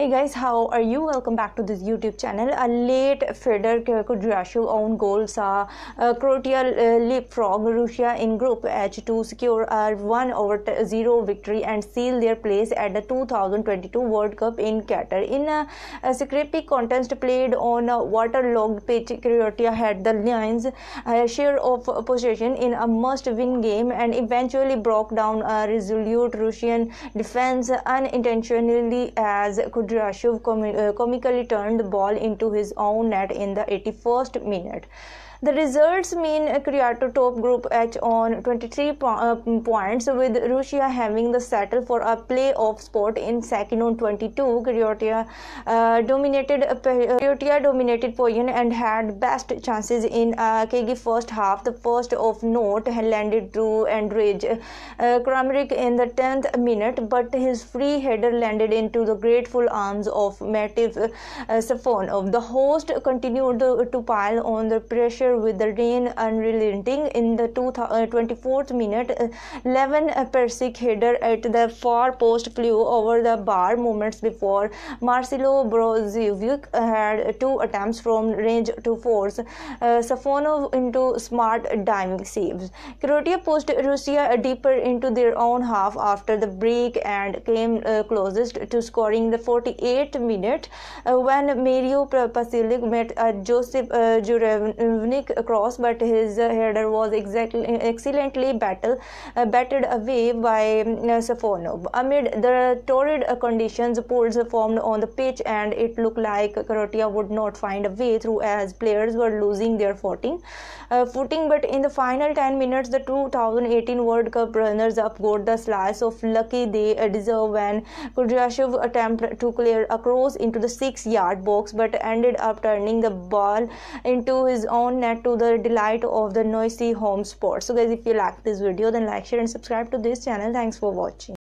hey guys how are you welcome back to this youtube channel a late feder kudryashev own goal saw uh, croatia uh, leapfrog russia in group h to secure a 1 over 0 victory and seal their place at the 2022 world cup in qatar in a, a scrappy contest played on a waterlogged pitch croatia had the lions uh, share of possession in a must-win game and eventually broke down a resolute russian defense unintentionally as could Drashuv com- uh, comically turned the ball into his own net in the 81st minute. The results mean a top Group H on 23 po- uh, points, with Russia having the settle for a playoff spot in second on 22. Kyoto uh, dominated Kyoto uh, uh, dominated position and had best chances in uh, first half. The first of note landed to Andrej uh, Kramrik in the 10th minute, but his free header landed into the grateful arms of Metive uh, Safonov. Uh, the host continued to pile on the pressure with the rain unrelenting. In the 24th uh, minute, 11 Persic header at the far post flew over the bar moments before Marcelo Brozovic had two attempts from range to force Safonov into smart diving saves. Croatia pushed Russia deeper into their own half after the break and came closest to scoring the fourth 48 minute uh, when Mario Pasilik met uh, Joseph Juravnik uh, Jurevnik cross but his header was exactly excellently battle, battered away by Safonov. Amid the torrid conditions, pools formed on the pitch and it looked like Croatia would not find a way through as players were losing their footing. Uh, footing but in the final 10 minutes, the 2018 World Cup runners up got the slice of lucky they deserve when Kudryashov attempted to Duclair across into the six yard box but ended up turning the ball into his own net to the delight of the noisy home support. So, guys, if you like this video, then like, share, and subscribe to this channel. Thanks for watching.